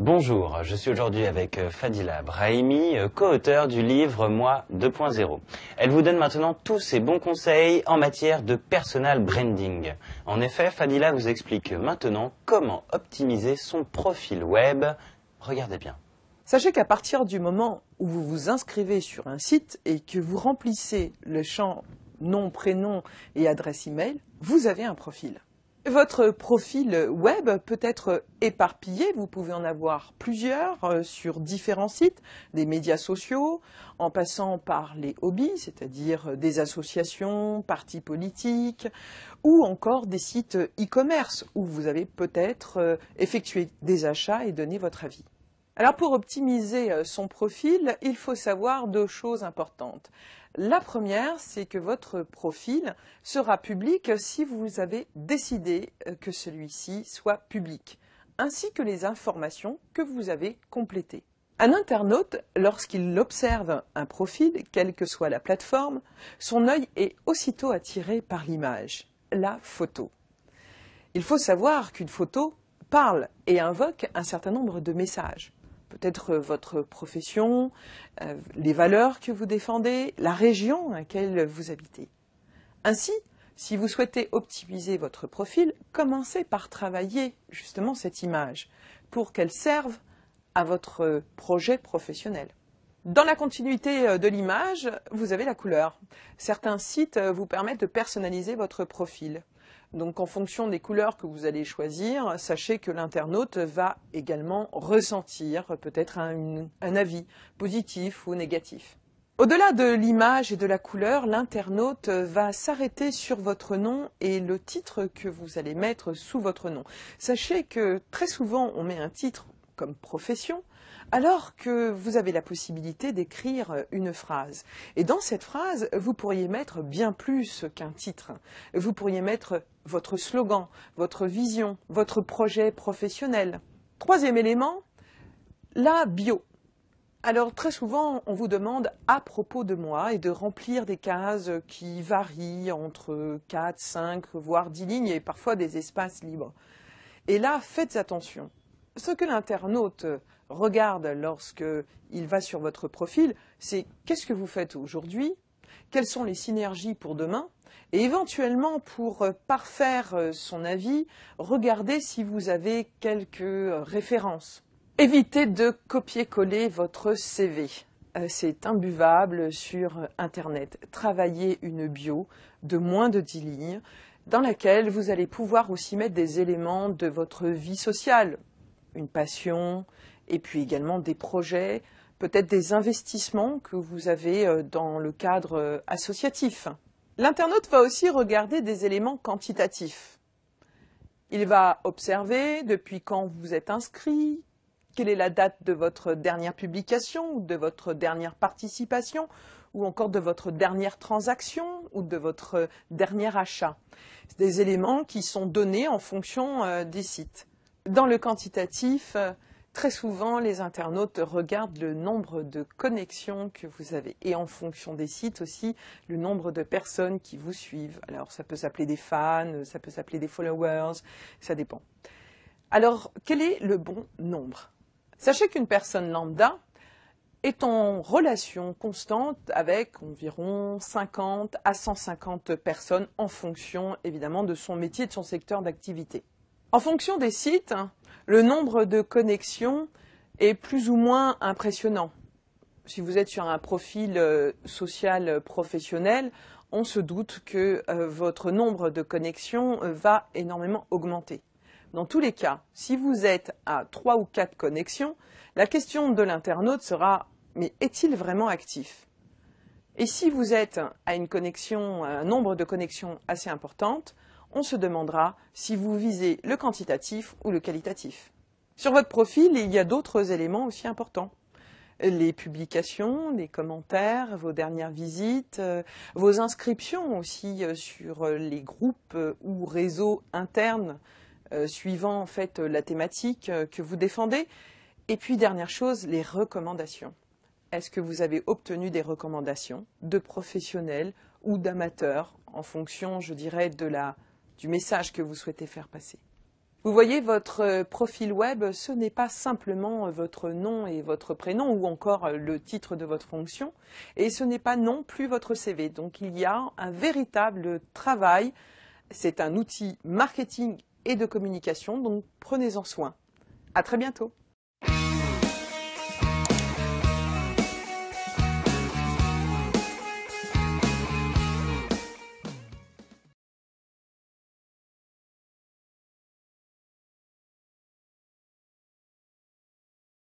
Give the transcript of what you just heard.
Bonjour, je suis aujourd'hui avec euh, Fadila Brahimi, euh, co-auteur du livre Moi 2.0. Elle vous donne maintenant tous ses bons conseils en matière de personal branding. En effet, Fadila vous explique maintenant comment optimiser son profil web. Regardez bien. Sachez qu'à partir du moment où vous vous inscrivez sur un site et que vous remplissez le champ nom, prénom et adresse email, vous avez un profil. Votre profil web peut être éparpillé, vous pouvez en avoir plusieurs euh, sur différents sites, des médias sociaux, en passant par les hobbies, c'est-à-dire des associations, partis politiques, ou encore des sites e-commerce où vous avez peut-être euh, effectué des achats et donné votre avis. Alors pour optimiser euh, son profil, il faut savoir deux choses importantes. La première, c'est que votre profil sera public si vous avez décidé euh, que celui-ci soit public, ainsi que les informations que vous avez complétées. Un internaute, lorsqu'il observe un profil, quelle que soit la plateforme, son œil est aussitôt attiré par l'image, la photo. Il faut savoir qu'une photo parle et invoque un certain nombre de messages peut-être euh, votre profession, euh, les valeurs que vous défendez, la région à laquelle vous habitez. Ainsi, si vous souhaitez optimiser votre profil, commencez par travailler justement cette image pour qu'elle serve à votre projet professionnel. Dans la continuité euh, de l'image, vous avez la couleur. Certains sites vous permettent de personnaliser votre profil. Donc en fonction des couleurs que vous allez choisir, sachez que l'internaute va également ressentir peut-être un, avis positif ou négatif. Au-delà de l'image et de la couleur, l'internaute va s'arrêter sur votre nom et le titre que vous allez mettre sous votre nom. Sachez que très souvent on met un titre comme profession, alors que vous avez la possibilité d'écrire une phrase. Et dans cette phrase, vous pourriez mettre bien plus qu'un titre. Vous pourriez mettre votre slogan, votre vision, votre projet professionnel. Troisième élément, la bio. Alors très souvent, on vous demande à propos de moi et de remplir des cases qui varient entre 4, 5, voire 10 lignes et parfois des espaces libres. Et là, faites attention. Ce que l'internaute regarde il va sur votre profil, c'est qu'est-ce que vous faites aujourd'hui, quelles sont les synergies pour demain, et éventuellement pour euh, parfaire euh, son avis, regardez si vous avez quelques euh, références. Évitez de copier-coller votre CV. C'est imbuvable sur Internet. Travaillez une bio de moins de 10 lignes dans laquelle vous allez pouvoir aussi mettre des éléments de votre vie sociale, une passion, et puis également des projets, peut-être des investissements que vous avez euh, dans le cadre euh, associatif. L'internaute va aussi regarder des éléments quantitatifs. Il va observer depuis quand vous êtes inscrit, quelle est la date de votre dernière publication de votre dernière participation ou encore de votre dernière transaction ou de votre euh, dernier achat. Des éléments qui sont donnés en fonction des sites. Dans le quantitatif, Très souvent, les internautes regardent le nombre de connexions que vous avez et en fonction des sites aussi, le nombre de personnes qui vous suivent. Alors, ça peut s'appeler des fans, ça peut s'appeler des followers, ça dépend. Alors, quel est le bon nombre Sachez qu'une personne lambda est en relation constante avec environ 50 à 150 personnes en fonction évidemment de son métier, de son secteur d'activité. En fonction des sites, hein, le nombre de connexions est plus ou moins impressionnant. Si vous êtes sur un profil euh, social euh, professionnel, on se doute que euh, votre nombre de connexions va énormément augmenter. Dans tous les cas, si vous êtes à 3 ou quatre connexions, la question de l'internaute sera mais est-il vraiment actif Et si vous êtes à une connexion, un nombre de connexions assez importante, on se demandera si vous visez le quantitatif ou le qualitatif. Sur votre profil, il y a d'autres éléments aussi importants. Les publications, les commentaires, vos dernières visites, euh, vos inscriptions aussi euh, sur euh, les groupes ou réseaux internes suivant en fait la thématique que vous défendez. Et puis dernière chose, les recommandations. Est-ce que vous avez obtenu des recommandations de professionnels ou d'amateurs en fonction, je dirais, de la du message que vous souhaitez faire passer. Vous voyez, votre euh, profil web, ce n'est pas simplement euh, votre nom et votre prénom ou encore euh, le titre de votre fonction, et ce n'est pas non plus votre CV. Donc il y a un véritable travail, c'est un outil marketing et de communication, donc prenez-en soin. À très bientôt